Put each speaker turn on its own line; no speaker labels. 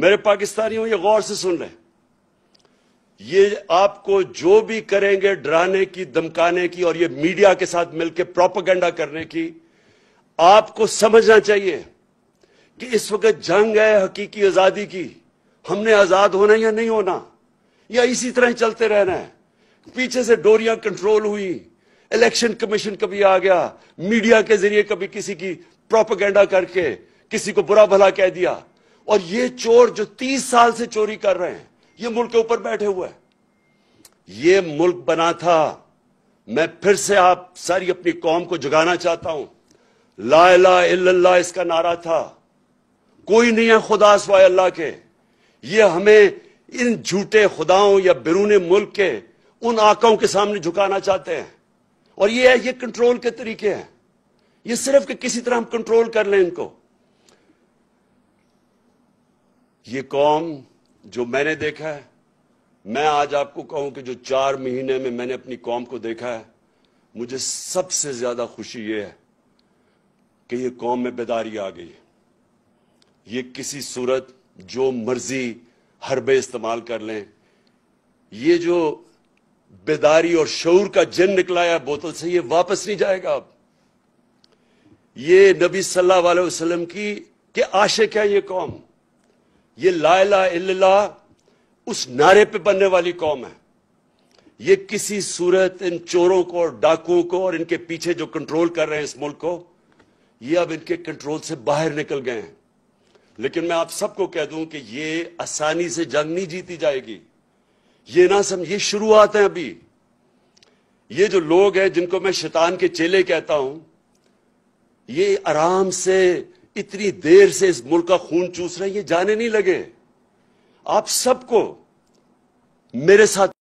मेरे पाकिस्तानियों ये गौर से सुन रहे ये आपको जो भी करेंगे डराने की धमकाने की और ये मीडिया के साथ मिलकर प्रोपागेंडा करने की आपको समझना चाहिए कि इस वक्त जंग है हकीकी आजादी की हमने आजाद होना या नहीं होना या इसी तरह ही चलते रहना है पीछे से डोरियां कंट्रोल हुई इलेक्शन कमीशन कभी आ गया मीडिया के जरिए कभी किसी की प्रोपागेंडा करके किसी को बुरा भला कह दिया और ये चोर जो तीस साल से चोरी कर रहे हैं ये मुल्क के ऊपर बैठे हुए हैं ये मुल्क बना था मैं फिर से आप सारी अपनी कौम को जगाना चाहता हूं ला ला इसका नारा था कोई नहीं है खुदा सवाए अल्लाह के ये हमें इन झूठे खुदाओं या बिरूने मुल्क के उन आकाओं के सामने झुकाना चाहते हैं और ये है ये कंट्रोल के तरीके हैं ये सिर्फ कि किसी तरह हम कंट्रोल कर लें इनको ये कौम जो मैंने देखा है मैं आज आपको कहूं कि जो चार महीने में मैंने अपनी कौम को देखा है मुझे सबसे ज्यादा खुशी यह है कि यह कौम में बेदारी आ गई ये किसी सूरत जो मर्जी हरबे इस्तेमाल कर लें ये जो बेदारी और शूर का जिन निकलाया बोतल से ये वापस नहीं जाएगा अब ये नबी सल्लल्लाहु अलैहि वसल्लम की के आशिक है ये कौम ये लाला इल्ला उस नारे पे बनने वाली कौम है ये किसी सूरत इन चोरों को और डाकुओं को और इनके पीछे जो कंट्रोल कर रहे हैं इस मुल्क को ये अब इनके कंट्रोल से बाहर निकल गए हैं लेकिन मैं आप सबको कह दूं कि ये आसानी से जंग नहीं जीती जाएगी ये ना समझ ये शुरुआत है अभी ये जो लोग हैं जिनको मैं शैतान के चेले कहता हूं ये आराम से इतनी देर से इस मुल्क का खून चूस रहे ये जाने नहीं लगे आप सबको मेरे साथ